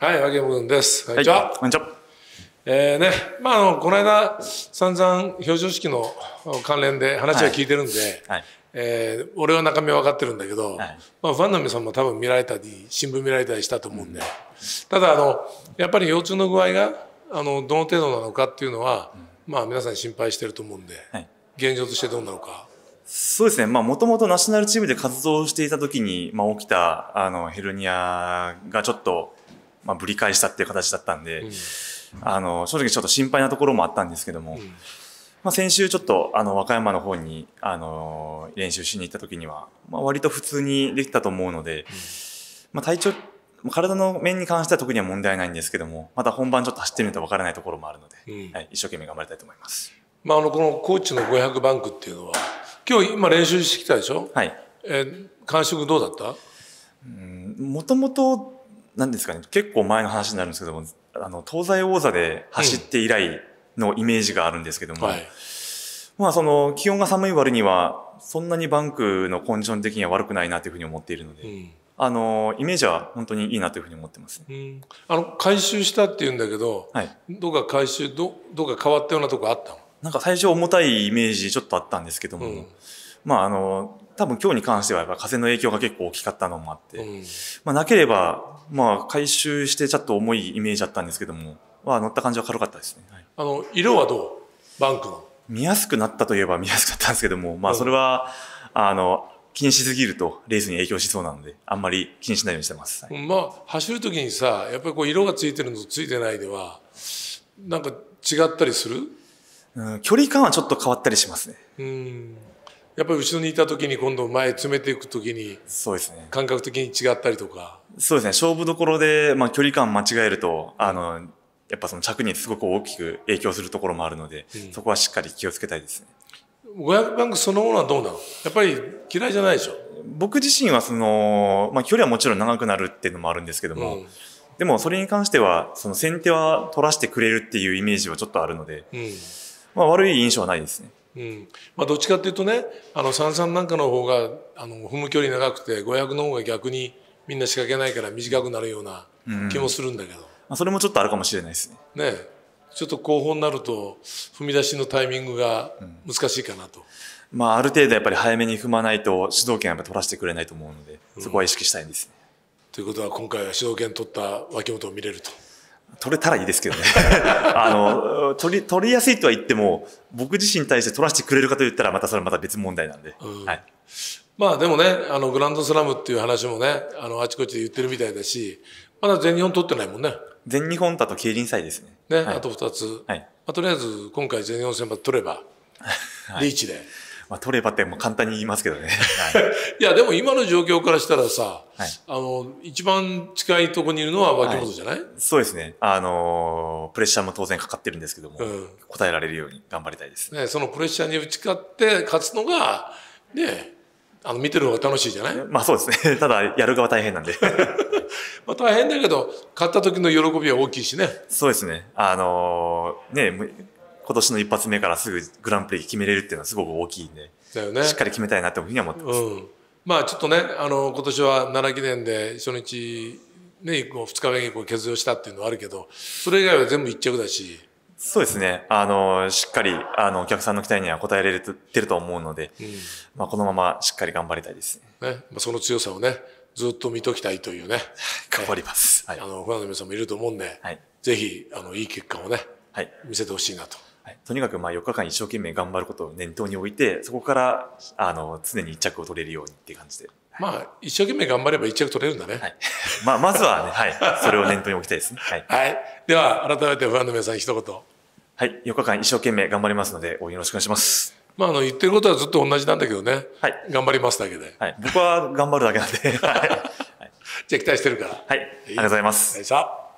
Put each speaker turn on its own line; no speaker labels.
はい、秋山君です。
こんにちは。こんにちは。
えーね、まああのこの間散々表彰式の関連で話は聞いてるんで、はいはい、えー、俺は中身は分かってるんだけど、はい、まあファンの皆さんも多分見られたり新聞見られたりしたと思うんで、うん、ただあのやっぱり腰痛の具合があのどの程度なのかっていうのは、うん、まあ皆さん心配してると思うんで、現状としてどうなのか。
そうですね。まあ、もともとナショナルチームで活動していた時に、まあ、起きた、あの、ヘルニアがちょっと、まあ、ぶり返したっていう形だったんで、うん、あの、正直ちょっと心配なところもあったんですけども、うん、まあ、先週ちょっと、あの、和歌山の方に、あの、練習しに行った時には、まあ、割と普通にできたと思うので、うん、まあ、体調、体の面に関しては特には問題ないんですけども、また本番ちょっと走ってみると分からないところもあるので、はい、一生懸命頑張りたいと思います。
まあ、あの、このコーチの500バンクっていうのは、
今日今練習してきたでしょはい。えー、感触どうだったうん、もともと何ですかね、結構前の話になるんですけども、あの、東西王座で走って以来のイメージがあるんですけども、うんはい、まあその、気温が寒い割には、そんなにバンクのコンディション的には悪くないなというふうに思っているので、うん、あの、イメージは本当にいいなというふうに思ってますうん、あの、回収したっていうんだけど、はい、どうか回収、どどうか変わったようなとこあったのなんか最初重たいイメージちょっとあったんですけども、まああの、多分今日に関してはやっぱ風の影響が結構大きかったのもあって、うん、まあなければ、まあ回収してちょっと重いイメージだったんですけども、まあ乗った感じは軽かったですね。
はい、あの、色はどうバンクの。
見やすくなったといえば見やすかったんですけども、まあそれは、うん、あの、気にしすぎるとレースに影響しそうなので、あんまり気にしないようにしてます。は
い、まあ走るときにさ、やっぱりこう色がついてるのとついてないでは、なんか違
ったりするうん、距離感はちょっと変わったりしますね。
うんやっぱり後ろにいた時に今度前詰めていく時にそうですね感覚的に違ったりとか
そうですね勝負どころで、まあ、距離感間違えるとあの、やっぱその着にすごく大きく影響するところもあるので、うん、そこはしっかり気をつけたいですね500番そのものはどうなのやっぱり嫌いじゃないでしょ僕自身はその、まあ、距離はもちろん長くなるっていうのもあるんですけども、うんでもそれに関しては、その先手は取らせてくれるっていうイメージはちょっとあるので、うん、まあ悪い印象はないですね。
うんまあ、どっちかっていうとねあの三々なんかの方があの踏む距離長くて500の方が逆にみんな仕掛けないから短くなるような気もするんだけど、うん、ま
あ、それもちょっとあるかもしれないです
ね。ねちょっと後方になると踏み出しのタイミングが難しいかなと。
うん、まあ、ある程度やっぱり早めに踏まないと主導権は取らせてくれないと思うので、そこは意識したいんですね。うん、という
ことは今回は主導権取った脇本を見れると。
取れたらいいですけどね。あの、取り、取りやすいとは言っても、僕自身に対して取らせてくれるかと言ったら、またそれはまた別問題なんで。うん、はい。
まあでもね、あの、グランドスラムっていう話もね、あの、あちこちで言ってるみたいだし、まだ全日本取ってないもんね。全日本だと競輪祭ですね。ね、はい、あと2つ。はい。まあ、とりあえず、今回全日本選抜取れば、
リー
チで。はいまあ、取ればっても
簡単に言いますけどね。はい、
いや、でも今の状況からしたらさ、はい、あの、一番近いとこにいるのは脇本じゃない、は
い、そうですね。あのー、プレッシャーも当然かかってるんですけども、うん、答えられるように頑張りたいです。
ね、そのプレッシャーに打ち勝って勝つのが、ね、
あの、見てる方が楽しいじゃないまあそうですね。ただ、やる側大変なんで。まあ大変だけど、勝った時の喜びは大きいしね。そうですね。あのー、ね、今年の一発目からすぐグランプリ決めれるっていうのはすごく大きいんで、だよね、しっかり決めたいなというふうに思って
ます。うん、まあちょっとね、あの、今年は奈良記念で初日、ね、こう2日目にこう欠場したっていうのはあるけど、それ以外は全部一着だし。
そうですね。あの、しっかり、あの、お客さんの期待には応えられてると思うので、うん、まあこのまましっかり頑張りたいです
ね。ね。まあ、その強さをね、ずっと見ときたいというね。
頑張ります。はい、あの、ファンの皆さんもいると思うんで、はい、ぜひ、あの、いい結果をね、はい、見せてほしいなととにかくまあ4日間一生懸命頑張ることを念頭に置いてそこからあの常に1着を取れるようにっていう感じで、まあ一生懸命
頑張れば1着取れるんだね、はい、
まあ、まずはね、はい、それを念頭に置きたいですね、はい、
はい、では改めてファンの皆さん一言
はい4日間一生懸命頑張りますのでお、よろしくお願いします
まあ、あの言ってることはずっと同じなんだけどね、はい、頑張りますだけで、はい、僕は頑張るだけなんで、はい、じゃあ期待してるからはいありがとうございますさあ